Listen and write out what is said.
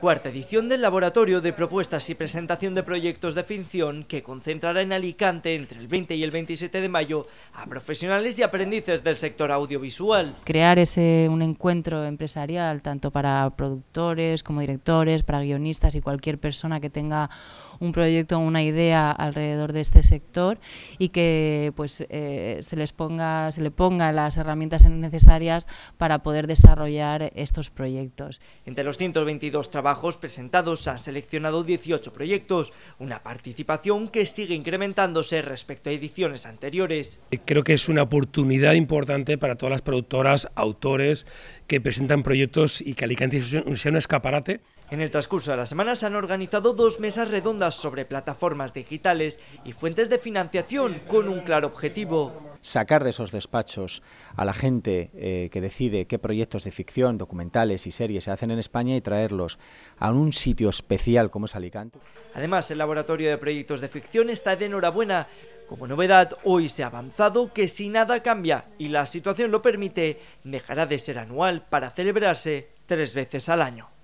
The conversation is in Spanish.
Cuarta edición del Laboratorio de Propuestas y Presentación de Proyectos de Ficción que concentrará en Alicante entre el 20 y el 27 de mayo a profesionales y aprendices del sector audiovisual. Crear ese, un encuentro empresarial tanto para productores como directores, para guionistas y cualquier persona que tenga un proyecto o una idea alrededor de este sector y que pues eh, se les ponga, se le ponga las herramientas necesarias para poder desarrollar estos proyectos. Entre los 122 trabajos presentados se han seleccionado 18 proyectos, una participación que sigue incrementándose respecto a ediciones anteriores. Creo que es una oportunidad importante para todas las productoras, autores que presentan proyectos y que Alicante sea un escaparate. En el transcurso de la semana se han organizado dos mesas redondas sobre plataformas digitales y fuentes de financiación con un claro objetivo. Sacar de esos despachos a la gente eh, que decide qué proyectos de ficción, documentales y series se hacen en España y traerlos a un sitio especial como es Alicante. Además, el Laboratorio de Proyectos de Ficción está de enhorabuena. Como novedad, hoy se ha avanzado que si nada cambia y la situación lo permite, dejará de ser anual para celebrarse tres veces al año.